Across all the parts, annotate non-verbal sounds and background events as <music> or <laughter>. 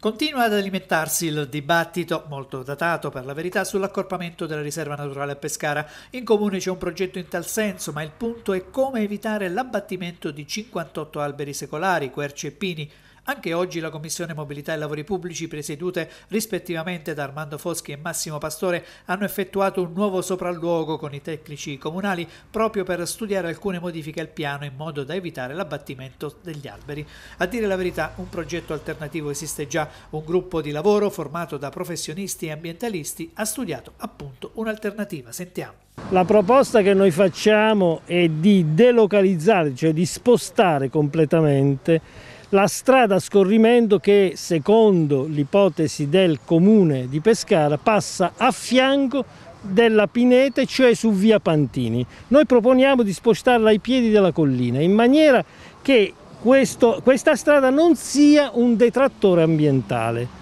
Continua ad alimentarsi il dibattito, molto datato per la verità, sull'accorpamento della riserva naturale a Pescara. In comune c'è un progetto in tal senso, ma il punto è come evitare l'abbattimento di 58 alberi secolari, querce e pini, anche oggi la Commissione Mobilità e Lavori Pubblici, presiedute rispettivamente da Armando Foschi e Massimo Pastore, hanno effettuato un nuovo sopralluogo con i tecnici comunali proprio per studiare alcune modifiche al piano in modo da evitare l'abbattimento degli alberi. A dire la verità, un progetto alternativo esiste già. Un gruppo di lavoro formato da professionisti e ambientalisti ha studiato appunto un'alternativa. Sentiamo. La proposta che noi facciamo è di delocalizzare, cioè di spostare completamente la strada a scorrimento che secondo l'ipotesi del comune di Pescara passa a fianco della Pinete, cioè su via Pantini. Noi proponiamo di spostarla ai piedi della collina in maniera che questo, questa strada non sia un detrattore ambientale.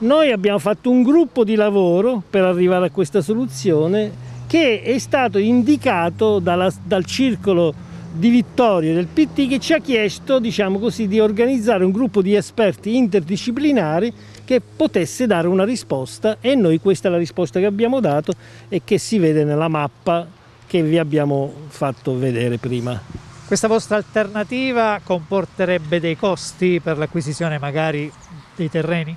Noi abbiamo fatto un gruppo di lavoro per arrivare a questa soluzione che è stato indicato dalla, dal circolo di Vittorio del PT che ci ha chiesto diciamo così, di organizzare un gruppo di esperti interdisciplinari che potesse dare una risposta e noi questa è la risposta che abbiamo dato e che si vede nella mappa che vi abbiamo fatto vedere prima. Questa vostra alternativa comporterebbe dei costi per l'acquisizione magari dei terreni?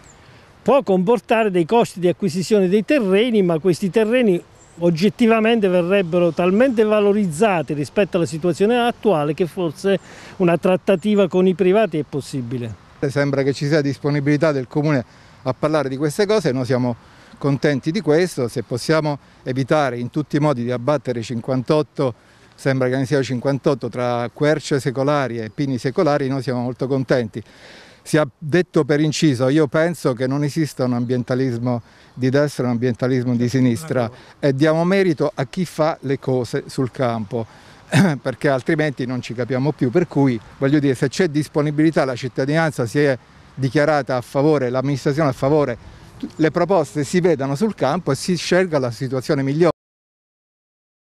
Può comportare dei costi di acquisizione dei terreni, ma questi terreni oggettivamente verrebbero talmente valorizzati rispetto alla situazione attuale che forse una trattativa con i privati è possibile. Sembra che ci sia disponibilità del Comune a parlare di queste cose, noi siamo contenti di questo, se possiamo evitare in tutti i modi di abbattere 58, sembra che ne siano 58 tra querce secolari e pini secolari, noi siamo molto contenti. Sia detto per inciso, io penso che non esista un ambientalismo di destra e un ambientalismo di sinistra e diamo merito a chi fa le cose sul campo <clears throat> perché altrimenti non ci capiamo più, per cui voglio dire se c'è disponibilità la cittadinanza si è dichiarata a favore, l'amministrazione a favore, le proposte si vedano sul campo e si scelga la situazione migliore.